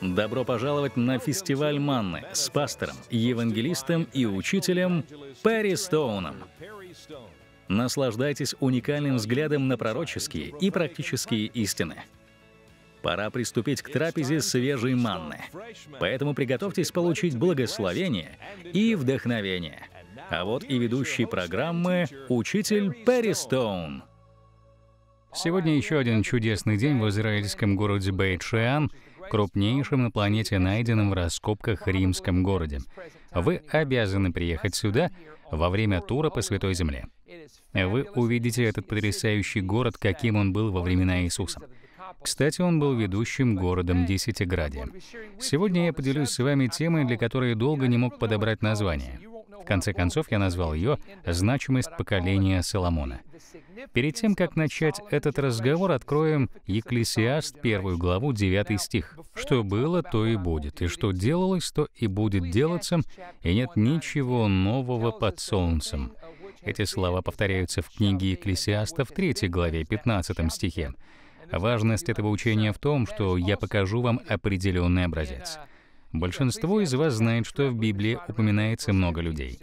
Добро пожаловать на фестиваль Манны с пастором, евангелистом и учителем Перри Стоуном. Наслаждайтесь уникальным взглядом на пророческие и практические истины. Пора приступить к трапезе свежей манны. Поэтому приготовьтесь получить благословение и вдохновение. А вот и ведущий программы учитель Перри Стоун. Сегодня еще один чудесный день в израильском городе Бейт-Шиан — Крупнейшим на планете найденным в раскопках римском городе. Вы обязаны приехать сюда во время тура по Святой Земле. Вы увидите этот потрясающий город, каким он был во времена Иисуса. Кстати, он был ведущим городом Десятиградия. Сегодня я поделюсь с вами темой, для которой долго не мог подобрать название. В конце концов, я назвал ее «Значимость поколения Соломона». Перед тем, как начать этот разговор, откроем Екклесиаст, первую главу, 9 стих. «Что было, то и будет, и что делалось, то и будет делаться, и нет ничего нового под солнцем». Эти слова повторяются в книге Екклесиаста в 3 главе, 15 стихе. Важность этого учения в том, что я покажу вам определенный образец — Большинство из вас знает, что в Библии упоминается много людей.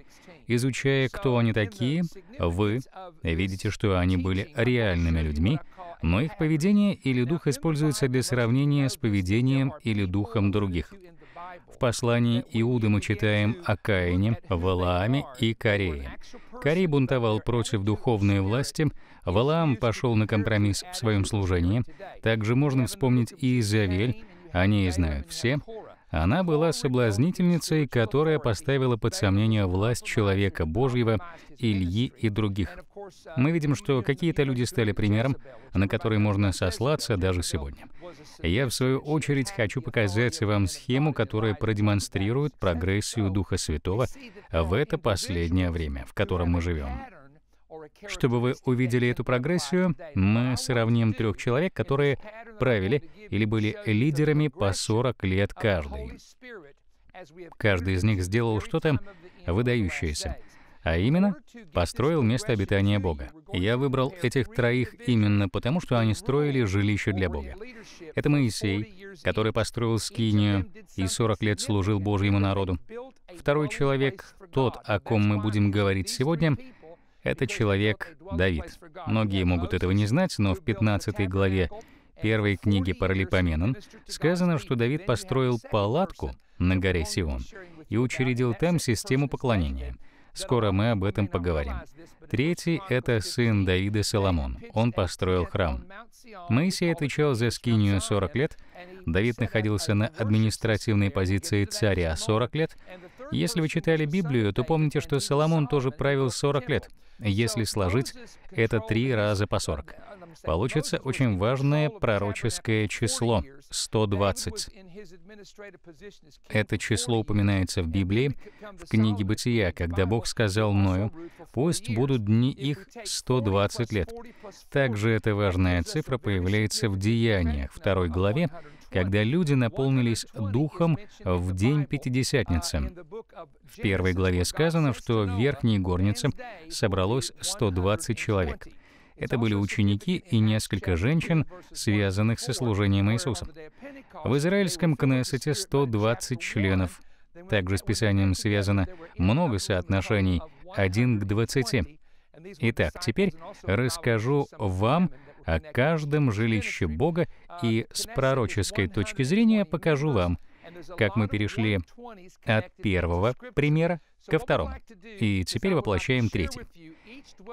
Изучая, кто они такие, вы видите, что они были реальными людьми, но их поведение или дух используется для сравнения с поведением или духом других. В послании Иуды мы читаем о Каине, Валааме и Корее. Корей бунтовал против духовной власти, Валаам пошел на компромисс в своем служении. Также можно вспомнить и Изавель, о ней знают все, она была соблазнительницей, которая поставила под сомнение власть человека Божьего, Ильи и других. Мы видим, что какие-то люди стали примером, на который можно сослаться даже сегодня. Я, в свою очередь, хочу показать вам схему, которая продемонстрирует прогрессию Духа Святого в это последнее время, в котором мы живем. Чтобы вы увидели эту прогрессию, мы сравним трех человек, которые правили или были лидерами по 40 лет каждый. Каждый из них сделал что-то выдающееся, а именно построил место обитания Бога. Я выбрал этих троих именно потому, что они строили жилище для Бога. Это Моисей, который построил Скинию и 40 лет служил Божьему народу. Второй человек, тот, о ком мы будем говорить сегодня, это человек Давид. Многие могут этого не знать, но в 15 главе первой книги Паралипоменон сказано, что Давид построил палатку на горе Сион и учредил там систему поклонения. Скоро мы об этом поговорим. Третий — это сын Давида Соломон. Он построил храм. Моисей отвечал за Скинию 40 лет, Давид находился на административной позиции царя 40 лет, если вы читали Библию, то помните, что Соломон тоже правил 40 лет. Если сложить, это три раза по 40. Получится очень важное пророческое число — 120. Это число упоминается в Библии, в книге Бытия, когда Бог сказал Ною, «Пусть будут дни их 120 лет». Также эта важная цифра появляется в Деяниях, второй главе, когда люди наполнились Духом в день Пятидесятницы. В первой главе сказано, что в Верхней Горнице собралось 120 человек. Это были ученики и несколько женщин, связанных со служением Иисуса. В израильском Кнессете 120 членов. Также с Писанием связано много соотношений, один к 20. Итак, теперь расскажу вам о каждом жилище Бога и с пророческой точки зрения покажу вам, как мы перешли от первого примера ко второму. И теперь воплощаем третий.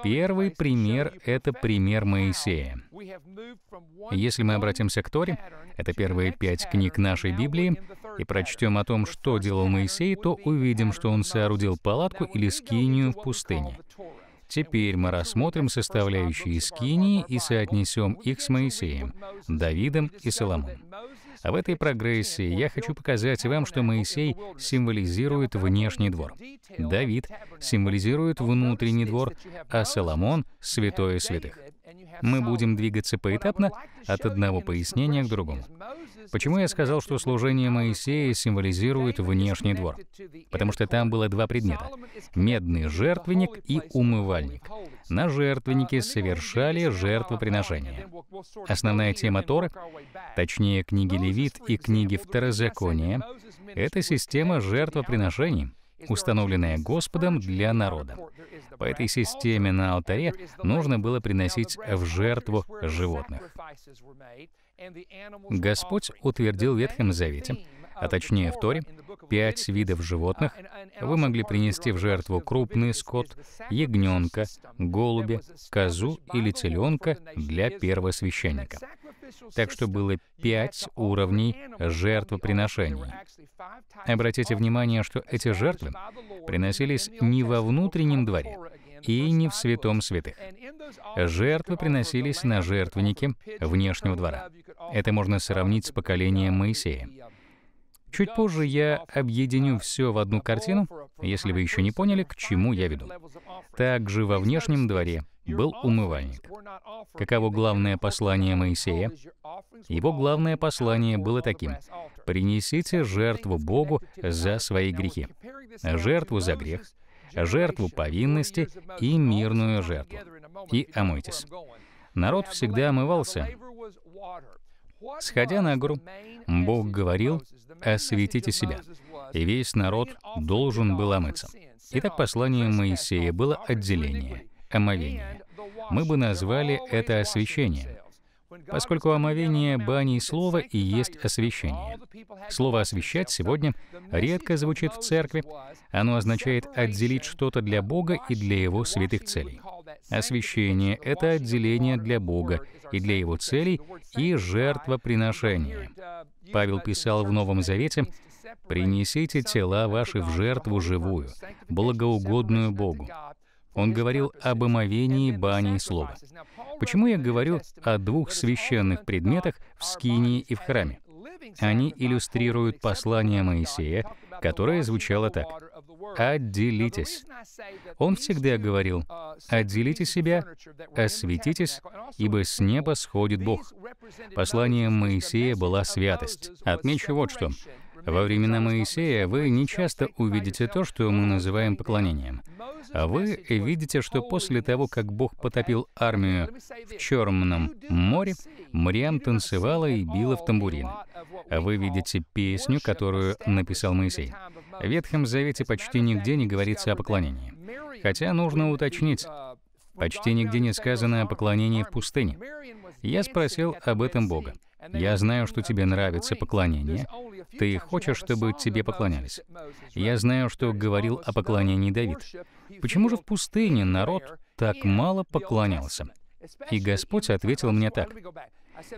Первый пример — это пример Моисея. Если мы обратимся к Торе, это первые пять книг нашей Библии, и прочтем о том, что делал Моисей, то увидим, что он соорудил палатку или скинию в пустыне. Теперь мы рассмотрим составляющие Скинии и соотнесем их с Моисеем, Давидом и Соломоном. А в этой прогрессии я хочу показать вам, что Моисей символизирует внешний двор, Давид символизирует внутренний двор, а Соломон — святое святых. Мы будем двигаться поэтапно от одного пояснения к другому. Почему я сказал, что служение Моисея символизирует внешний двор? Потому что там было два предмета — медный жертвенник и умывальник. На жертвеннике совершали жертвоприношения. Основная тема Торы, точнее книги Левит и книги Второзакония, — это система жертвоприношений, установленная Господом для народа. По этой системе на алтаре нужно было приносить в жертву животных. Господь утвердил в Ветхом Завете, а точнее в Торе, пять видов животных. Вы могли принести в жертву крупный скот, ягненка, голуби, козу или теленка для первосвященника. Так что было пять уровней жертвоприношений. Обратите внимание, что эти жертвы приносились не во внутреннем дворе и не в святом святых. Жертвы приносились на жертвеннике внешнего двора. Это можно сравнить с поколением Моисея. Чуть позже я объединю все в одну картину, если вы еще не поняли, к чему я веду. Также во внешнем дворе был умывальник. Каково главное послание Моисея? Его главное послание было таким. «Принесите жертву Богу за свои грехи». Жертву за грех, жертву повинности и мирную жертву. И омойтесь. Народ всегда омывался, Сходя на гору, Бог говорил, «Осветите себя», и весь народ должен был омыться. Итак, послание Моисея было отделение, омовение. Мы бы назвали это освящением поскольку омовение бани и слова и есть освящение. Слово «освящать» сегодня редко звучит в церкви. Оно означает «отделить что-то для Бога и для Его святых целей». Освящение — это отделение для Бога и для Его целей и жертвоприношение. Павел писал в Новом Завете, «Принесите тела ваши в жертву живую, благоугодную Богу, он говорил об омовении бани и слова. Почему я говорю о двух священных предметах в Скинии и в храме? Они иллюстрируют послание Моисея, которое звучало так. «Отделитесь». Он всегда говорил, «Отделите себя, осветитесь, ибо с неба сходит Бог». Посланием Моисея была святость. Отмечу вот что. Во времена Моисея вы не часто увидите то, что мы называем поклонением. А вы видите, что после того, как Бог потопил армию в Черном море, Мариам танцевала и била в тамбурин. А вы видите песню, которую написал Моисей. В Ветхом Завете почти нигде не говорится о поклонении. Хотя нужно уточнить, почти нигде не сказано о поклонении в пустыне. Я спросил об этом Бога. Я знаю, что тебе нравится поклонение. Ты хочешь, чтобы тебе поклонялись. Я знаю, что говорил о поклонении Давид. Почему же в пустыне народ так мало поклонялся? И Господь ответил мне так.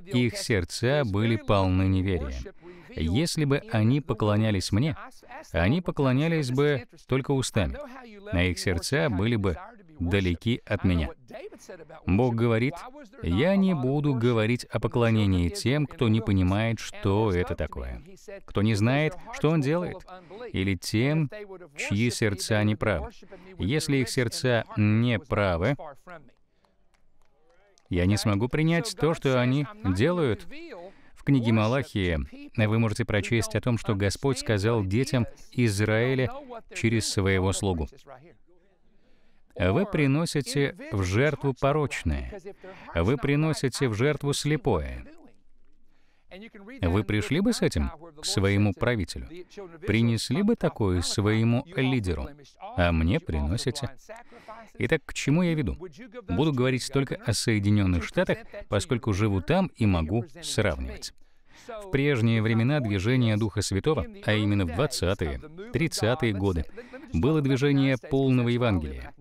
Их сердца были полны неверия. Если бы они поклонялись мне, они поклонялись бы только устами, а их сердца были бы далеки от меня. Бог говорит, я не буду говорить о поклонении тем, кто не понимает, что это такое, кто не знает, что он делает, или тем, чьи сердца неправы. Если их сердца неправы, я не смогу принять то, что они делают. В книге Малахии вы можете прочесть о том, что Господь сказал детям Израиля через своего слугу. Вы приносите в жертву порочное. Вы приносите в жертву слепое. Вы пришли бы с этим к своему правителю? Принесли бы такое своему лидеру? А мне приносите. Итак, к чему я веду? Буду говорить только о Соединенных Штатах, поскольку живу там и могу сравнивать. В прежние времена движение Духа Святого, а именно в 20-е, 30-е годы, было движение полного Евангелия.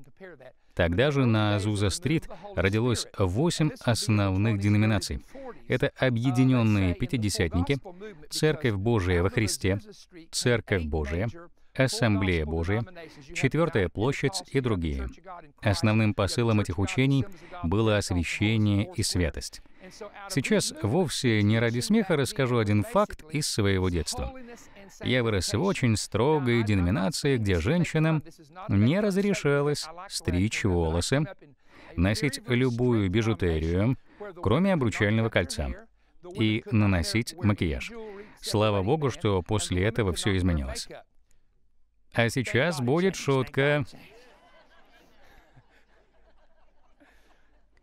Тогда же на Азуза-стрит родилось восемь основных деноминаций. Это объединенные пятидесятники, Церковь Божия во Христе, Церковь Божия, Ассамблея Божия, Четвертая площадь и другие. Основным посылом этих учений было освящение и святость. Сейчас вовсе не ради смеха расскажу один факт из своего детства. Я вырос в очень строгой деноминации, где женщинам не разрешалось стричь волосы, носить любую бижутерию, кроме обручального кольца, и наносить макияж. Слава богу, что после этого все изменилось. А сейчас будет шутка.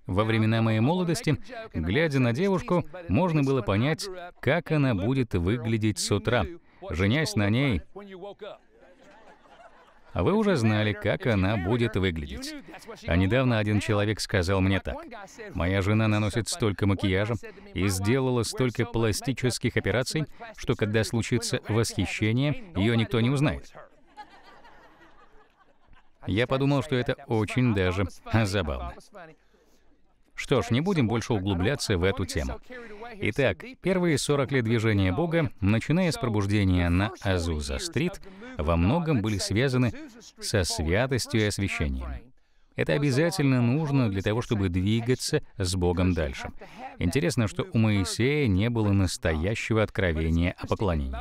Во времена моей молодости, глядя на девушку, можно было понять, как она будет выглядеть с утра, женясь на ней. А вы уже знали, как она будет выглядеть. А недавно один человек сказал мне так. «Моя жена наносит столько макияжа и сделала столько пластических операций, что когда случится восхищение, ее никто не узнает». Я подумал, что это очень даже забавно. Что ж, не будем больше углубляться в эту тему. Итак, первые 40 лет движения Бога, начиная с пробуждения на Азуза-стрит, во многом были связаны со святостью и освящением. Это обязательно нужно для того, чтобы двигаться с Богом дальше. Интересно, что у Моисея не было настоящего откровения о поклонении.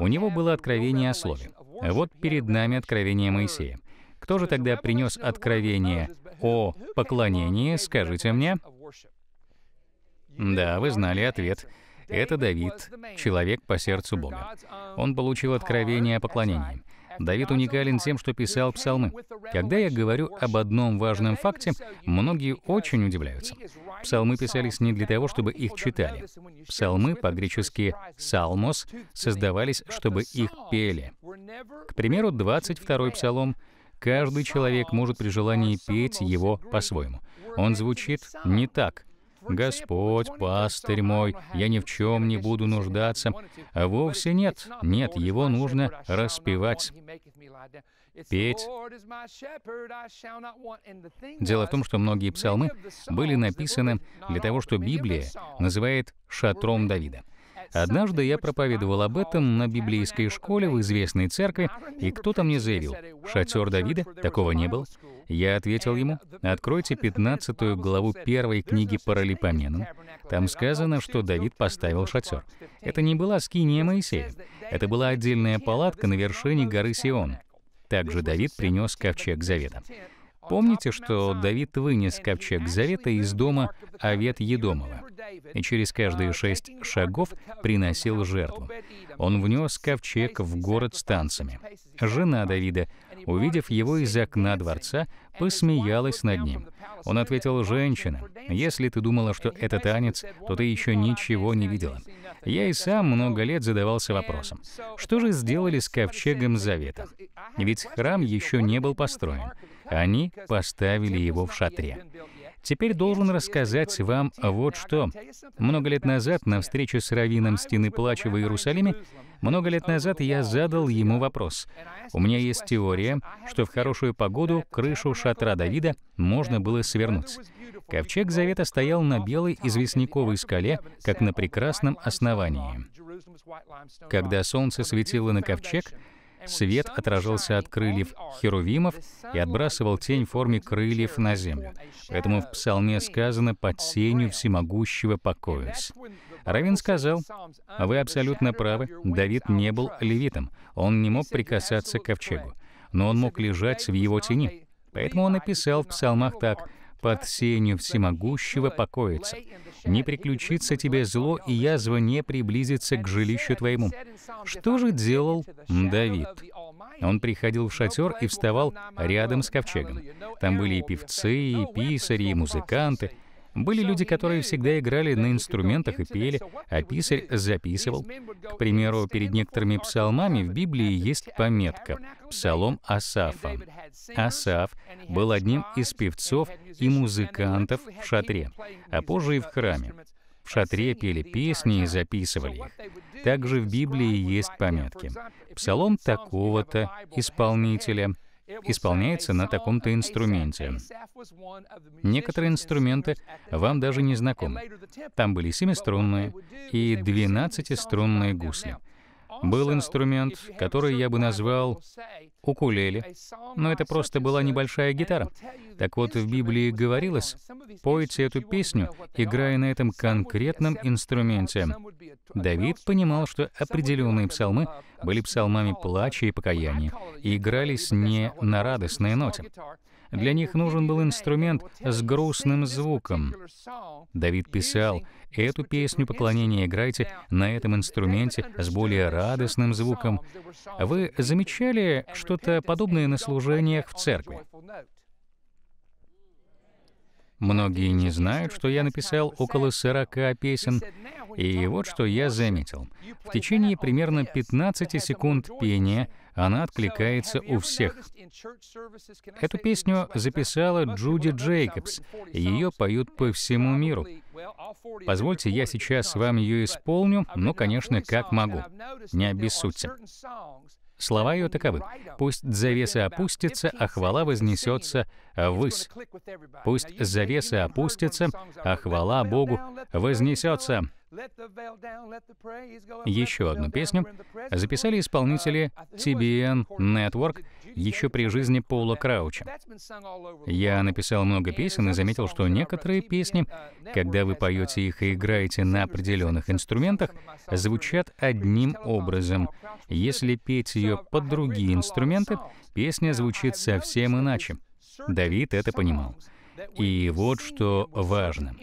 У него было откровение о Слове. Вот перед нами откровение Моисея. Кто же тогда принес откровение о поклонении, скажите мне? Да, вы знали ответ. Это Давид, человек по сердцу Бога. Он получил откровение о поклонении. Давид уникален тем, что писал псалмы. Когда я говорю об одном важном факте, многие очень удивляются. Псалмы писались не для того, чтобы их читали. Псалмы, по-гречески «салмос», создавались, чтобы их пели. К примеру, 22-й псалом — Каждый человек может при желании петь его по-своему. Он звучит не так. «Господь, пастырь мой, я ни в чем не буду нуждаться». А вовсе нет, нет, его нужно распевать, петь. Дело в том, что многие псалмы были написаны для того, что Библия называет «шатром Давида». Однажды я проповедовал об этом на библейской школе в известной церкви, и кто-то мне заявил, «Шатер Давида? Такого не было». Я ответил ему, «Откройте 15 главу первой книги Паралипоменон. Там сказано, что Давид поставил шатер. Это не была скиния Моисея. Это была отдельная палатка на вершине горы Сион. Также Давид принес ковчег Завета. Помните, что Давид вынес ковчег завета из дома Овет Едомова и через каждые шесть шагов приносил жертву. Он внес ковчег в город с танцами. Жена Давида, увидев его из окна дворца, посмеялась над ним. Он ответил, «Женщина, если ты думала, что это танец, то ты еще ничего не видела». Я и сам много лет задавался вопросом, что же сделали с ковчегом Завета? Ведь храм еще не был построен. Они поставили его в шатре. Теперь должен рассказать вам вот что. Много лет назад, на встрече с раввином Стены Плача в Иерусалиме, много лет назад я задал ему вопрос. У меня есть теория, что в хорошую погоду крышу шатра Давида можно было свернуть. Ковчег Завета стоял на белой известняковой скале, как на прекрасном основании. Когда солнце светило на ковчег, Свет отражался от крыльев херувимов и отбрасывал тень в форме крыльев на землю. Поэтому в псалме сказано «под сенью всемогущего покоясь». Равин сказал, «Вы абсолютно правы, Давид не был левитом, он не мог прикасаться к ковчегу, но он мог лежать в его тени». Поэтому он написал в псалмах так под сенью всемогущего покоится. Не приключится тебе зло, и язва не приблизится к жилищу твоему». Что же делал Давид? Он приходил в шатер и вставал рядом с ковчегом. Там были и певцы, и писари, и музыканты — были люди, которые всегда играли на инструментах и пели, а писарь записывал. К примеру, перед некоторыми псалмами в Библии есть пометка «Псалом Асафа». Асаф был одним из певцов и музыкантов в шатре, а позже и в храме. В шатре пели песни и записывали их. Также в Библии есть пометки. Псалом такого-то исполнителя — исполняется на таком-то инструменте. Некоторые инструменты вам даже не знакомы. Там были семиструнные и двенадцатиструнные струнные гусли был инструмент, который я бы назвал укулеле, но это просто была небольшая гитара. Так вот, в Библии говорилось, пойте эту песню, играя на этом конкретном инструменте. Давид понимал, что определенные псалмы были псалмами плача и покаяния, и игрались не на радостной ноте. Для них нужен был инструмент с грустным звуком. Давид писал, «Эту песню поклонения играйте на этом инструменте с более радостным звуком». Вы замечали что-то подобное на служениях в церкви? Многие не знают, что я написал около 40 песен, и вот что я заметил. В течение примерно 15 секунд пения она откликается у всех. Эту песню записала Джуди Джейкобс. Ее поют по всему миру. Позвольте, я сейчас вам ее исполню, но, конечно, как могу. Не обессудьте. Слова ее таковы. «Пусть завеса опустится, а хвала вознесется ввысь. Пусть завеса опустится, а хвала Богу вознесется». Еще одну песню записали исполнители uh, TBN Network еще при жизни Пола Крауча. Я написал много песен и заметил, что некоторые песни, uh, когда вы uh, поете их и играете на определенных инструментах, звучат одним образом. Если петь ее под другие инструменты, песня звучит совсем иначе. Давид это понимал. И вот что важно.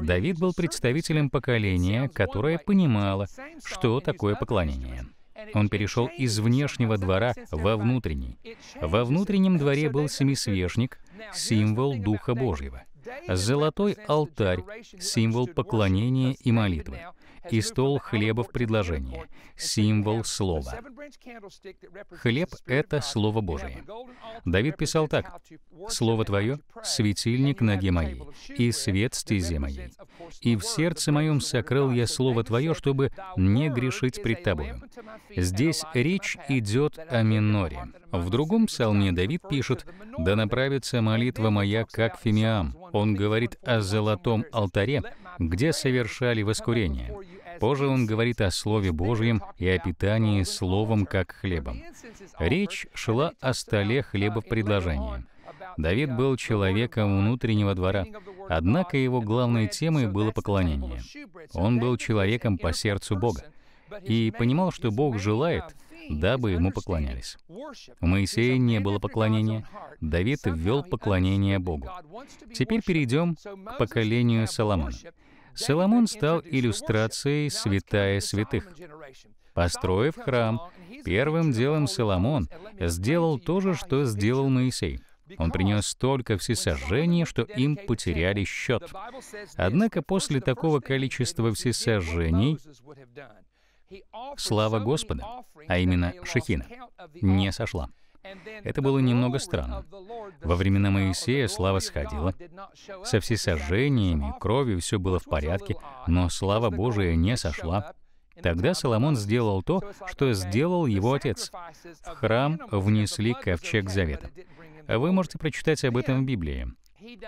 Давид был представителем поколения, которое понимало, что такое поклонение. Он перешел из внешнего двора во внутренний. Во внутреннем дворе был семисвешник, символ Духа Божьего. Золотой алтарь — символ поклонения и молитвы и стол хлеба в предложении, символ слова. Хлеб — это Слово Божие. Давид писал так, «Слово Твое — светильник ноги моей, и свет стезе моей. И в сердце моем сокрыл я Слово Твое, чтобы не грешить пред Тобою». Здесь речь идет о миноре. В другом псалме Давид пишет, «Да направится молитва моя, как фимиам». Он говорит о золотом алтаре, где совершали воскурение. Позже он говорит о Слове Божьем и о питании Словом как хлебом. Речь шла о столе хлеба в предложении. Давид был человеком внутреннего двора, однако его главной темой было поклонение. Он был человеком по сердцу Бога и понимал, что Бог желает, дабы ему поклонялись. У Моисея не было поклонения, Давид ввел поклонение Богу. Теперь перейдем к поколению Соломона. Соломон стал иллюстрацией святая святых. Построив храм, первым делом Соломон сделал то же, что сделал Моисей. Он принес столько всесожжений, что им потеряли счет. Однако после такого количества всесожжений слава Господа, а именно Шехина, не сошла. Это было немного странно. Во времена Моисея слава сходила. Со всесожжениями, кровью все было в порядке, но слава Божия не сошла. Тогда Соломон сделал то, что сделал его отец. В храм внесли ковчег завета. Вы можете прочитать об этом в Библии.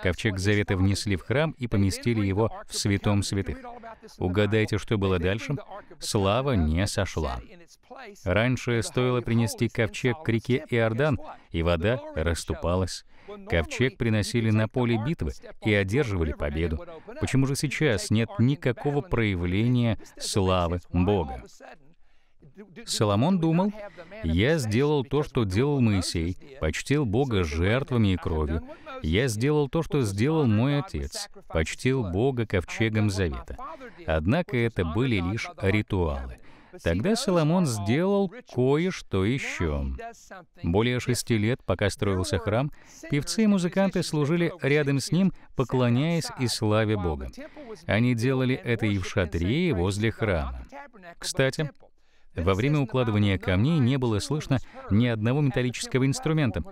Ковчег Завета внесли в храм и поместили его в святом святых. Угадайте, что было дальше? Слава не сошла. Раньше стоило принести ковчег к реке Иордан, и вода расступалась. Ковчег приносили на поле битвы и одерживали победу. Почему же сейчас нет никакого проявления славы Бога? Соломон думал, «Я сделал то, что делал Моисей, почтил Бога жертвами и кровью. Я сделал то, что сделал мой отец, почтил Бога ковчегом завета». Однако это были лишь ритуалы. Тогда Соломон сделал кое-что еще. Более шести лет, пока строился храм, певцы и музыканты служили рядом с ним, поклоняясь и славе Бога. Они делали это и в шатре, и возле храма. Кстати, во время укладывания камней не было слышно ни одного металлического инструмента.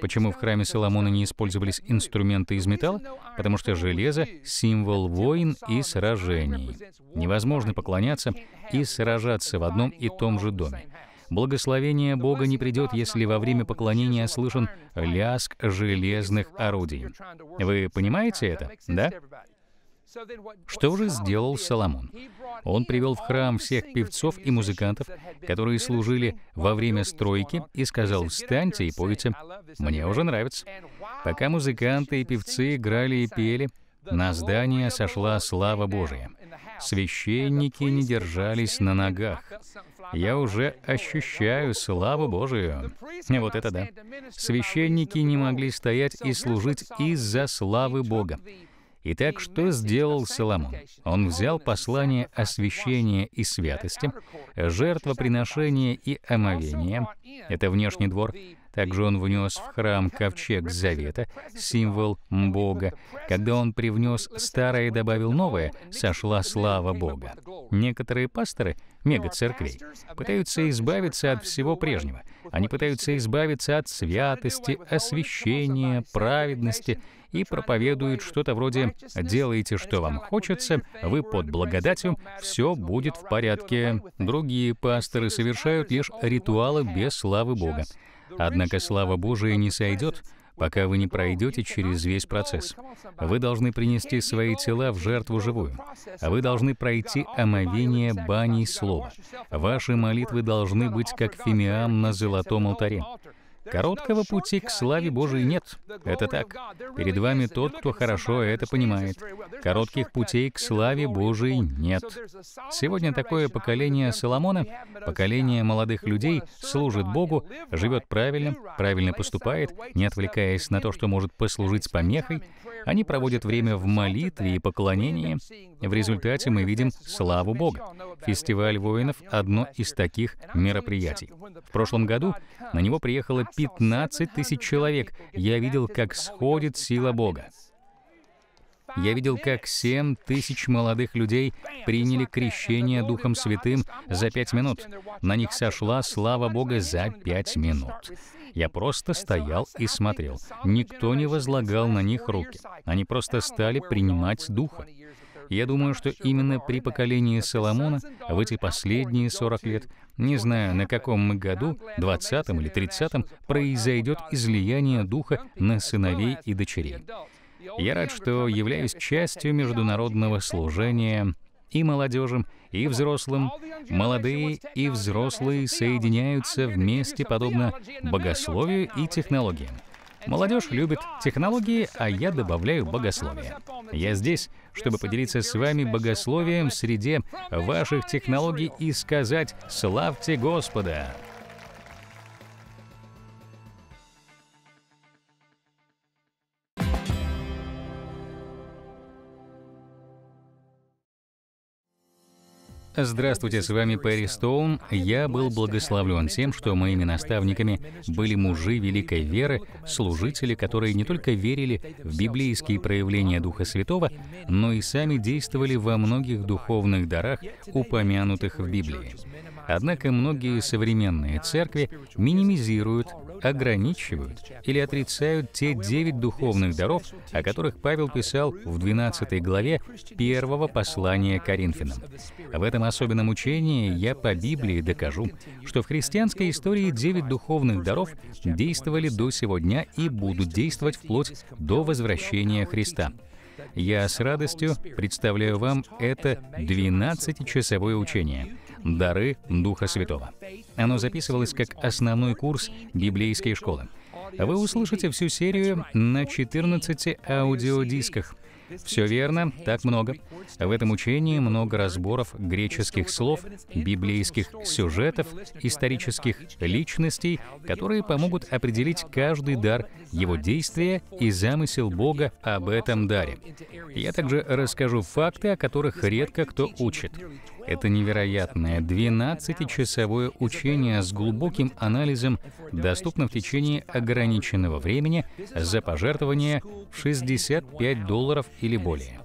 Почему в храме Соломона не использовались инструменты из металла? Потому что железо — символ войн и сражений. Невозможно поклоняться и сражаться в одном и том же доме. Благословение Бога не придет, если во время поклонения слышен лязг железных орудий. Вы понимаете это, да? Что же сделал Соломон? Он привел в храм всех певцов и музыкантов, которые служили во время стройки, и сказал, «Встаньте и пойте, мне уже нравится». Пока музыканты и певцы играли и пели, на здание сошла слава Божия. Священники не держались на ногах. Я уже ощущаю oh, славу oh, oh. Божию. Вот это да. Священники не могли стоять и служить из-за славы Бога. Итак, что сделал Соломон? Он взял послание освящения и святости, жертвоприношения и омовения, это внешний двор, также он внес в храм ковчег завета, символ Бога. Когда он привнес старое и добавил новое, сошла слава Бога. Некоторые пасторы мега церквей пытаются избавиться от всего прежнего. Они пытаются избавиться от святости, освящения, праведности и проповедуют что-то вроде «делайте, что вам хочется, вы под благодатью, все будет в порядке». Другие пасторы совершают лишь ритуалы без славы Бога. Однако слава Божия не сойдет, пока вы не пройдете через весь процесс. Вы должны принести свои тела в жертву живую. Вы должны пройти омовение баней слова. Ваши молитвы должны быть как фимиам на золотом алтаре. Короткого пути к славе Божией нет. Это так. Перед вами тот, кто хорошо это понимает. Коротких путей к славе Божией нет. Сегодня такое поколение Соломона, поколение молодых людей, служит Богу, живет правильно, правильно поступает, не отвлекаясь на то, что может послужить помехой. Они проводят время в молитве и поклонении. В результате мы видим славу Бога. Фестиваль воинов — одно из таких мероприятий. В прошлом году на него приехало 15 тысяч человек. Я видел, как сходит сила Бога. Я видел, как 7 тысяч молодых людей приняли крещение Духом Святым за 5 минут. На них сошла слава Бога за 5 минут. Я просто стоял и смотрел. Никто не возлагал на них руки. Они просто стали принимать Духа. Я думаю, что именно при поколении Соломона в эти последние 40 лет, не знаю, на каком мы году, 20 или 30 произойдет излияние Духа на сыновей и дочерей. Я рад, что являюсь частью международного служения и молодежи, и взрослым. Молодые и взрослые соединяются вместе подобно богословию и технологиям. Молодежь любит технологии, а я добавляю богословие. Я здесь, чтобы поделиться с вами богословием среди ваших технологий и сказать «Славьте Господа!» Здравствуйте, с вами Перри Стоун. Я был благословлен тем, что моими наставниками были мужи великой веры, служители, которые не только верили в библейские проявления Духа Святого, но и сами действовали во многих духовных дарах, упомянутых в Библии. Однако многие современные церкви минимизируют ограничивают или отрицают те девять духовных даров, о которых Павел писал в 12 главе первого послания Коринфянам. В этом особенном учении я по Библии докажу, что в христианской истории девять духовных даров действовали до сего дня и будут действовать вплоть до возвращения Христа. Я с радостью представляю вам это 12-часовое учение — «Дары Духа Святого». Оно записывалось как основной курс библейской школы. Вы услышите всю серию на 14 аудиодисках. Все верно, так много. В этом учении много разборов греческих слов, библейских сюжетов, исторических личностей, которые помогут определить каждый дар, его действие и замысел Бога об этом даре. Я также расскажу факты, о которых редко кто учит. Это невероятное 12-часовое учение с глубоким анализом доступно в течение ограниченного времени за пожертвование 65 долларов или более.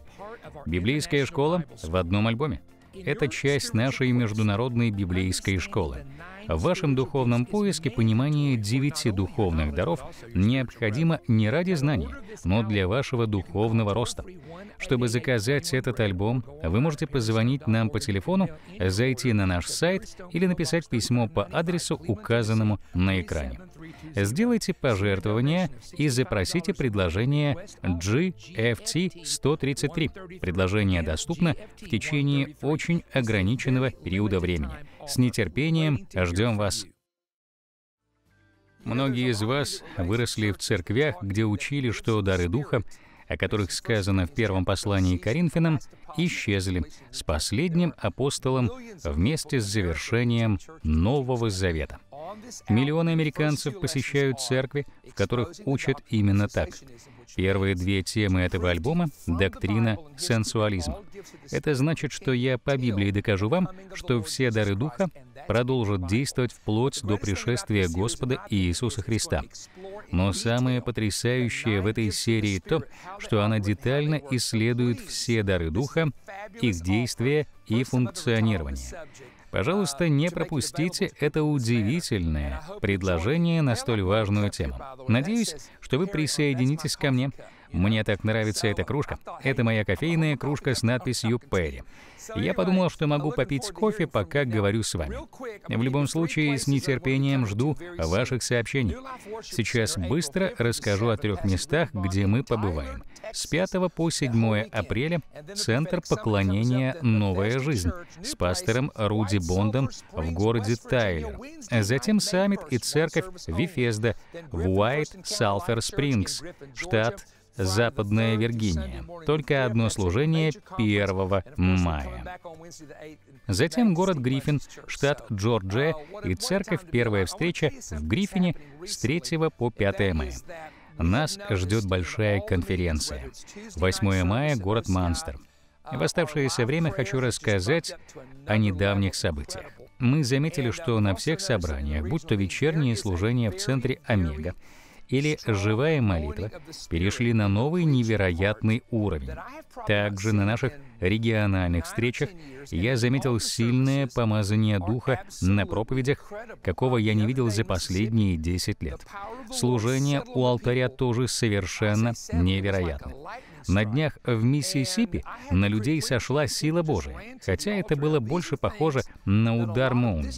Библейская школа в одном альбоме. Это часть нашей международной библейской школы. В вашем духовном поиске понимание девяти духовных даров необходимо не ради знания, но для вашего духовного роста. Чтобы заказать этот альбом, вы можете позвонить нам по телефону, зайти на наш сайт или написать письмо по адресу, указанному на экране. Сделайте пожертвование и запросите предложение GFT 133. Предложение доступно в течение очень ограниченного периода времени — с нетерпением ждем вас. Многие из вас выросли в церквях, где учили, что дары Духа, о которых сказано в первом послании Коринфянам, исчезли с последним апостолом вместе с завершением Нового Завета. Миллионы американцев посещают церкви, в которых учат именно так. Первые две темы этого альбома — доктрина сенсуализма. Это значит, что я по Библии докажу вам, что все дары Духа продолжат действовать вплоть до пришествия Господа Иисуса Христа. Но самое потрясающее в этой серии то, что она детально исследует все дары Духа, их действия и функционирование. Пожалуйста, не пропустите это удивительное предложение на столь важную тему. Надеюсь, что вы присоединитесь ко мне. Мне так нравится эта кружка. Это моя кофейная кружка с надписью «Перри». Я подумал, что могу попить кофе, пока говорю с вами. В любом случае, с нетерпением жду ваших сообщений. Сейчас быстро расскажу о трех местах, где мы побываем. С 5 по 7 апреля Центр поклонения «Новая жизнь» с пастором Руди Бондом в городе Тайлер. Затем саммит и церковь Вифезда в Уайт Салфер Спрингс, штат Западная Виргиния. Только одно служение 1 мая. Затем город Гриффин, штат Джорджия и церковь «Первая встреча» в Гриффине с 3 по 5 мая. Нас ждет большая конференция. 8 мая — город Манстер. В оставшееся время хочу рассказать о недавних событиях. Мы заметили, что на всех собраниях, будь то вечерние служения в центре Омега, или живая молитва перешли на новый невероятный уровень. Также на наших региональных встречах я заметил сильное помазание Духа на проповедях, какого я не видел за последние 10 лет. Служение у алтаря тоже совершенно невероятно. На днях в Миссисипи на людей сошла сила Божия, хотя это было больше похоже на удар молнии.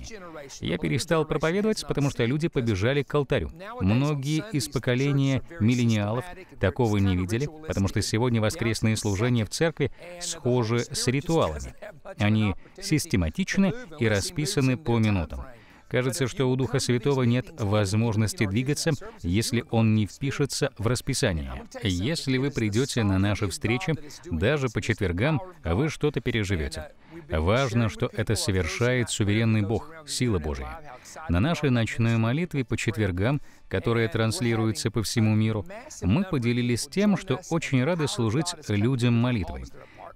Я перестал проповедовать, потому что люди побежали к алтарю. Многие из поколения миллениалов такого не видели, потому что сегодня воскресные служения в церкви схожи с ритуалами. Они систематичны и расписаны по минутам. Кажется, что у Духа Святого нет возможности двигаться, если он не впишется в расписание. Если вы придете на наши встречи, даже по четвергам, вы что-то переживете. Важно, что это совершает суверенный Бог, сила Божья. На нашей ночной молитве по четвергам, которая транслируется по всему миру, мы поделились тем, что очень рады служить людям молитвой.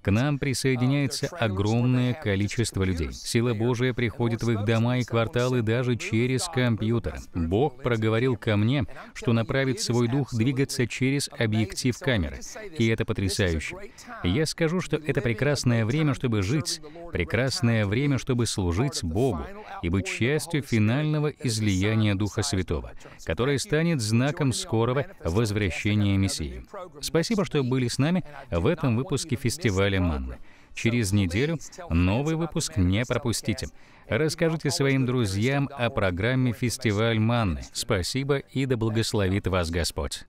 К нам присоединяется огромное количество людей. Сила Божия приходит в их дома и кварталы даже через компьютер. Бог проговорил ко мне, что направит свой дух двигаться через объектив камеры. И это потрясающе. Я скажу, что это прекрасное время, чтобы жить, прекрасное время, чтобы служить Богу и быть частью финального излияния Духа Святого, которое станет знаком скорого возвращения Мессии. Спасибо, что были с нами в этом выпуске фестиваля фестивале «Манна». Через неделю новый выпуск не пропустите. Расскажите своим друзьям о программе «Фестиваль Манны». Спасибо и да благословит вас Господь.